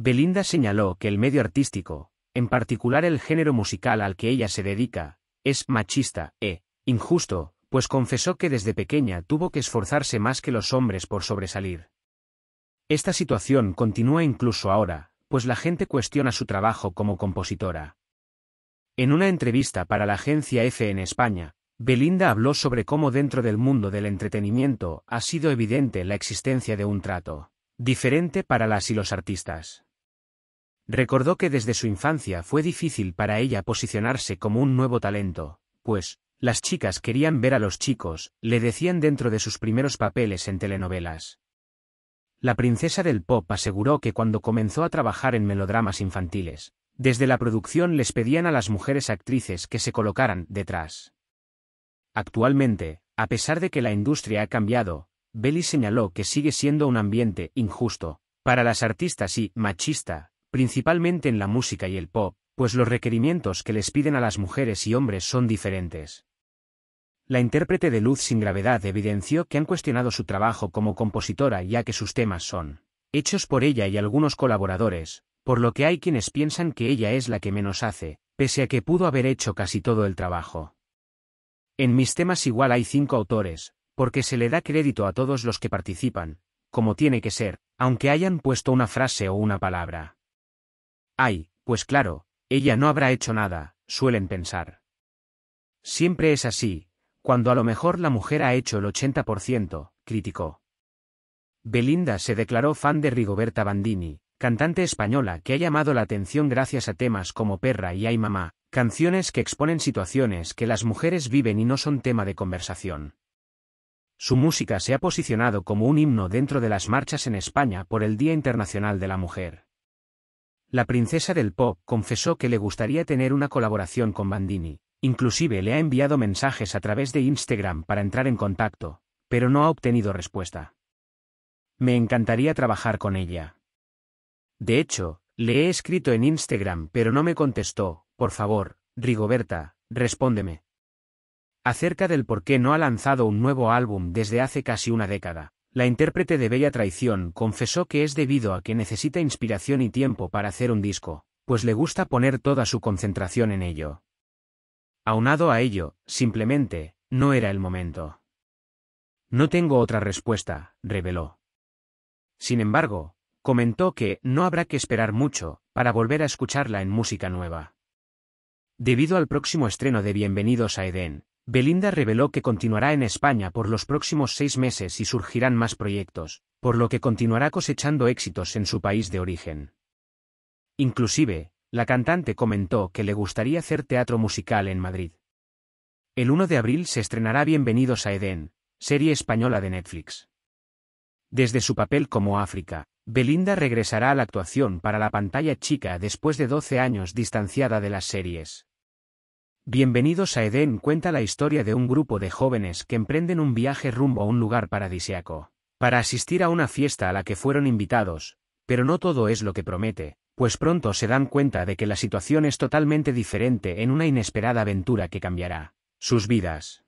Belinda señaló que el medio artístico, en particular el género musical al que ella se dedica, es machista e injusto, pues confesó que desde pequeña tuvo que esforzarse más que los hombres por sobresalir. Esta situación continúa incluso ahora, pues la gente cuestiona su trabajo como compositora. En una entrevista para la agencia F en España, Belinda habló sobre cómo dentro del mundo del entretenimiento ha sido evidente la existencia de un trato diferente para las y los artistas. Recordó que desde su infancia fue difícil para ella posicionarse como un nuevo talento, pues, las chicas querían ver a los chicos, le decían dentro de sus primeros papeles en telenovelas. La princesa del pop aseguró que cuando comenzó a trabajar en melodramas infantiles, desde la producción les pedían a las mujeres actrices que se colocaran detrás. Actualmente, a pesar de que la industria ha cambiado, Belly señaló que sigue siendo un ambiente injusto, para las artistas y machista, principalmente en la música y el pop, pues los requerimientos que les piden a las mujeres y hombres son diferentes. La intérprete de Luz sin gravedad evidenció que han cuestionado su trabajo como compositora ya que sus temas son hechos por ella y algunos colaboradores, por lo que hay quienes piensan que ella es la que menos hace, pese a que pudo haber hecho casi todo el trabajo. En mis temas igual hay cinco autores, porque se le da crédito a todos los que participan, como tiene que ser, aunque hayan puesto una frase o una palabra. Ay, pues claro, ella no habrá hecho nada, suelen pensar. Siempre es así, cuando a lo mejor la mujer ha hecho el 80%, criticó. Belinda se declaró fan de Rigoberta Bandini, cantante española que ha llamado la atención gracias a temas como Perra y Ay Mamá, canciones que exponen situaciones que las mujeres viven y no son tema de conversación. Su música se ha posicionado como un himno dentro de las marchas en España por el Día Internacional de la Mujer. La princesa del pop confesó que le gustaría tener una colaboración con Bandini, inclusive le ha enviado mensajes a través de Instagram para entrar en contacto, pero no ha obtenido respuesta. Me encantaría trabajar con ella. De hecho, le he escrito en Instagram pero no me contestó, por favor, Rigoberta, respóndeme. Acerca del por qué no ha lanzado un nuevo álbum desde hace casi una década. La intérprete de Bella Traición confesó que es debido a que necesita inspiración y tiempo para hacer un disco, pues le gusta poner toda su concentración en ello. Aunado a ello, simplemente, no era el momento. No tengo otra respuesta, reveló. Sin embargo, comentó que no habrá que esperar mucho para volver a escucharla en música nueva. Debido al próximo estreno de Bienvenidos a Edén, Belinda reveló que continuará en España por los próximos seis meses y surgirán más proyectos, por lo que continuará cosechando éxitos en su país de origen. Inclusive, la cantante comentó que le gustaría hacer teatro musical en Madrid. El 1 de abril se estrenará Bienvenidos a Edén, serie española de Netflix. Desde su papel como África, Belinda regresará a la actuación para la pantalla chica después de 12 años distanciada de las series. Bienvenidos a Edén cuenta la historia de un grupo de jóvenes que emprenden un viaje rumbo a un lugar paradisiaco, para asistir a una fiesta a la que fueron invitados, pero no todo es lo que promete, pues pronto se dan cuenta de que la situación es totalmente diferente en una inesperada aventura que cambiará sus vidas.